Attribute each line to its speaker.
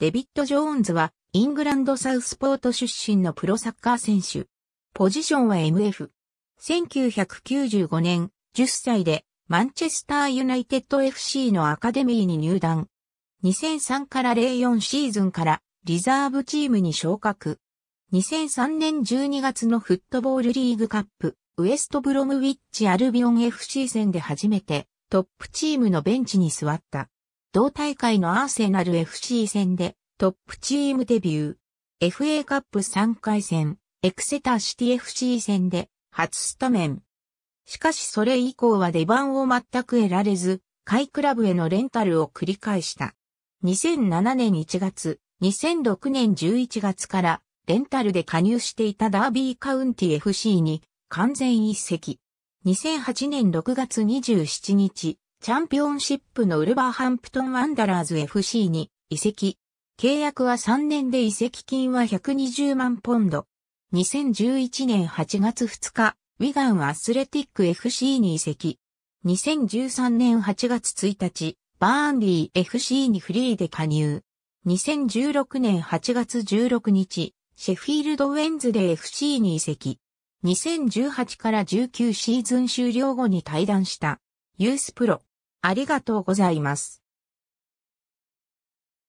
Speaker 1: デビッド・ジョーンズは、イングランドサウスポート出身のプロサッカー選手。ポジションは MF。1995年、10歳で、マンチェスター・ユナイテッド FC のアカデミーに入団。2003から04シーズンから、リザーブチームに昇格。2003年12月のフットボールリーグカップ、ウエストブロムウィッチ・アルビオン FC 戦で初めて、トップチームのベンチに座った。同大会のアーセナル FC 戦でトップチームデビュー。FA カップ3回戦、エクセターシティ FC 戦で初スタメン。しかしそれ以降は出番を全く得られず、カイクラブへのレンタルを繰り返した。2007年1月、2006年11月からレンタルで加入していたダービーカウンティ FC に完全一席。2008年6月27日、チャンピオンシップのウルバーハンプトンワンダラーズ FC に移籍。契約は3年で移籍金は120万ポンド。2011年8月2日、ウィガンアスレティック FC に移籍。2013年8月1日、バーンリー FC にフリーで加入。2016年8月16日、シェフィールドウェンズで FC に移籍。2018から19シーズン終了後に退団した。ユースプロ、ありがとうございます。